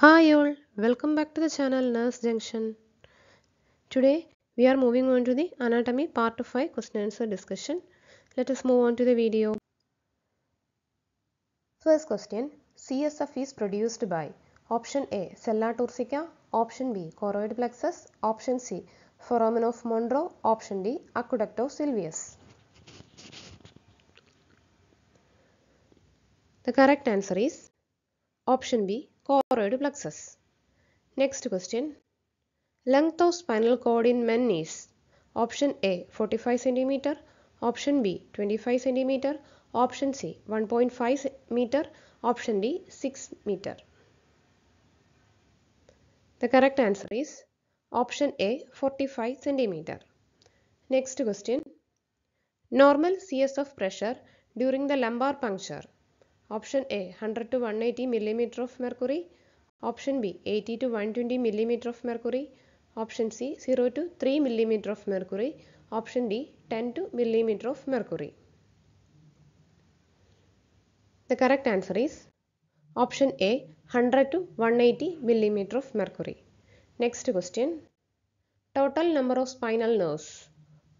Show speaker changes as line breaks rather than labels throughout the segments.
Hi all, welcome back to the channel Nurse Junction. Today we are moving on to the anatomy part of 5 question answer discussion. Let us move on to the video. First question CSF is produced by option A Cella torsica, option B choroid plexus, option C foramen of Monroe, option D aqueduct of Sylvius. The correct answer is option B choroid plexus. Next question. Length of spinal cord in men is option A 45 cm, option B 25 cm, option C 1.5 meter, option D 6 meter. The correct answer is option A 45 cm. Next question. Normal CSF pressure during the lumbar puncture Option A 100 to 180 millimeter of mercury. Option B 80 to 120 millimeter of mercury. Option C 0 to 3 millimeter of mercury. Option D 10 to millimeter of mercury. The correct answer is option A 100 to 180 millimeter of mercury. Next question. Total number of spinal nerves.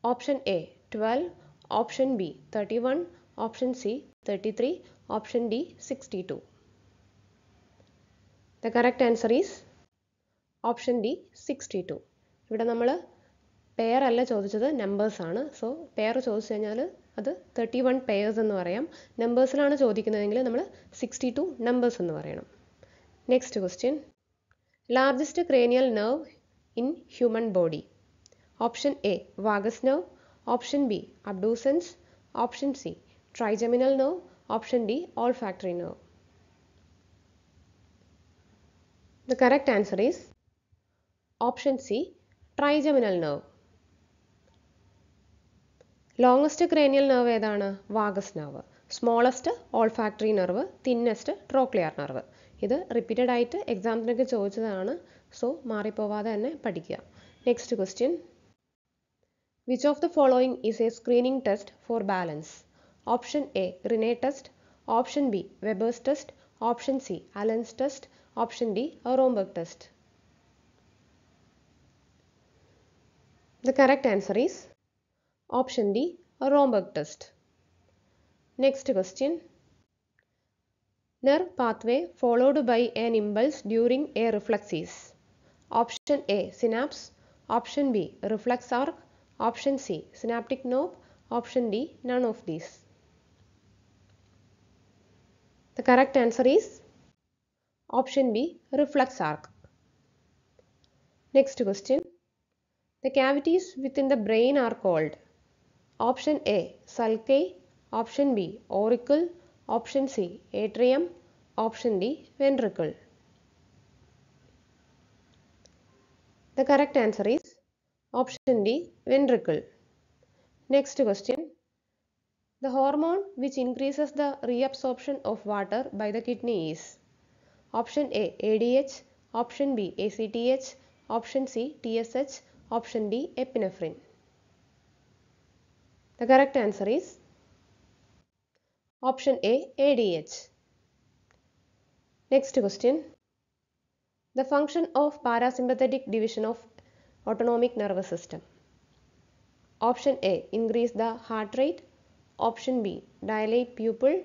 Option A 12, option B 31, option C 33, option D 62. The correct answer is option D sixty two ഇവിടെ നമ്മൾ pair അല്ല ചോദിച്ചത് numbers ആണ് so pair ചോദിച്ചു കഴിഞ്ഞാൽ അത് thirty one pairs എന്ന് പറയാം നമ്പേഴ്സിലാണ് ചോദിക്കുന്നതെങ്കിൽ നമ്മൾ സിക്സ്റ്റി ടു നമ്പേഴ്സ് എന്ന് പറയണം next question largest cranial nerve in human body option A vagus nerve option B abducens option C trigeminal nerve, option D olfactory nerve. The correct answer is option C trigeminal nerve. Longest cranial nerve ഏതാണ് vagus nerve smallest olfactory nerve thinnest trochlear nerve ഇത് repeated ആയിട്ട് എക്സാമിനൊക്കെ ചോദിച്ചതാണ് so മാറിപ്പോവാതെ തന്നെ പഠിക്കുക next question which of the following is a screening test for balance Option A Rene test, option B Weber's test, option C Allen's test, option D Romberg test. The correct answer is option D Romberg test. Next question. Nerve pathway followed by an impulse during a reflex is option A synapse, option B reflex arc, option C synaptic knob, option D none of these. The correct answer is option B reflex arc. Next question. The cavities within the brain are called option A sulci, option B auricle, option C atrium, option D ventricle. The correct answer is option D ventricle. Next question. The hormone which increases the reabsorption of water by the kidney is Option A ADH, Option B ACTH, Option C TSH, Option D epinephrine. The correct answer is Option A ADH. Next question. The function of parasympathetic division of autonomic nervous system. Option A increase the heart rate Option B dilate pupil.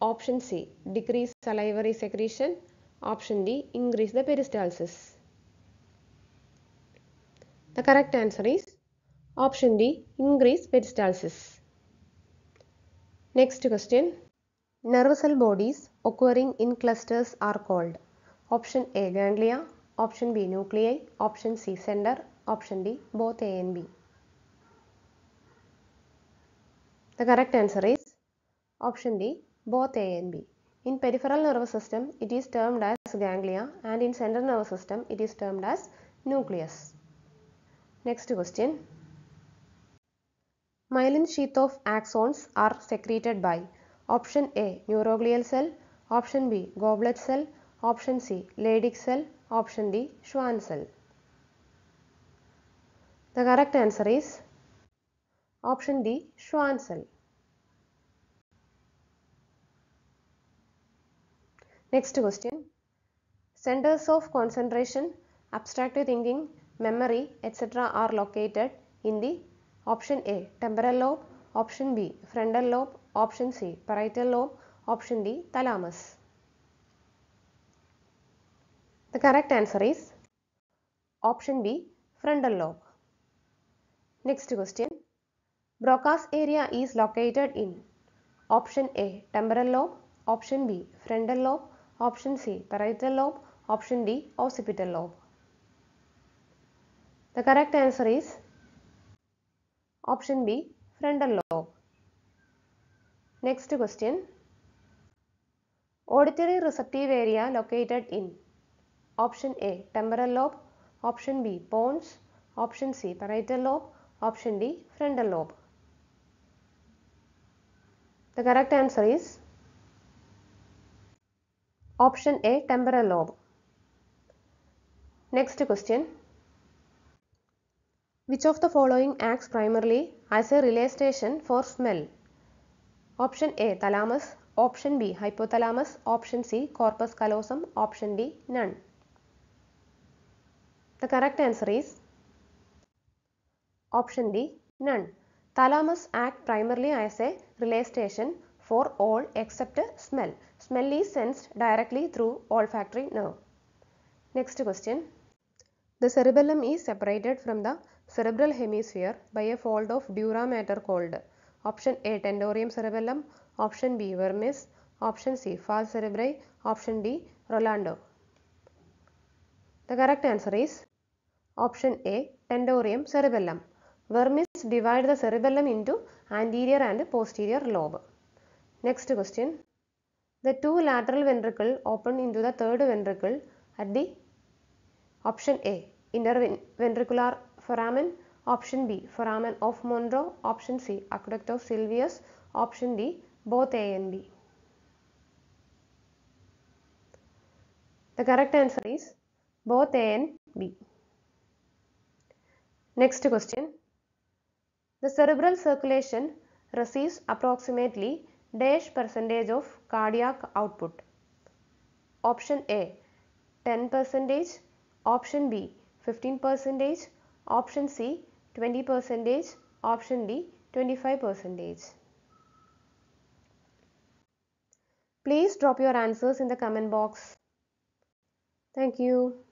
Option C decrease salivary secretion. Option D increase the peristalsis. The correct answer is option D increase peristalsis. Next question. Nerve cell bodies occurring in clusters are called option A ganglia, option B nuclei, option C center, option D both A and B. The correct answer is option D, both A and B. In peripheral nervous system, it is termed as ganglia and in central nervous system, it is termed as nucleus. Next question. Myelin sheath of axons are secreted by option A, neuroglial cell, option B, goblet cell, option C, Leydig cell, option D, Schwann cell. The correct answer is Option D. Schwann cell. Next question. Centers of concentration, abstract thinking, memory, etc. are located in the option A. Temporal lobe, option B. Frontal lobe, option C. Parietal lobe, option D. Thalamus. The correct answer is option B. Frontal lobe. Next question. Broca's area is located in option A temporal lobe, option B frontal lobe, option C parietal lobe, option D occipital lobe. The correct answer is option B frontal lobe. Next question. Auditory receptive area located in option A temporal lobe, option B pons, option C parietal lobe, option D frontal lobe. The correct answer is option A temporal lobe. Next question. Which of the following acts primarily as a relay station for smell? Option A thalamus, option B hypothalamus, option C corpus callosum, option D none. The correct answer is option D none. Thalamus act primarily as a relay station for all except smell. Smell is sensed directly through olfactory nerve. Next question. The cerebellum is separated from the cerebral hemisphere by a fold of dura mater called option A tendorium cerebellum, option B vermis, option C false cerebri, option D Rolando. The correct answer is option A tendorium cerebellum. Vermis divide the cerebellum into anterior and posterior lobe. Next question. The two lateral ventricle open into the third ventricle at the option A interventricular foramen, option B foramen of Monroe, option C aqueduct of Sylvius, option D both A and B. The correct answer is both A and B. Next question. The cerebral circulation receives approximately dash percentage of cardiac output. Option A 10 percentage, option B 15 percentage, option C 20 percentage, option D 25 percentage. Please drop your answers in the comment box. Thank you.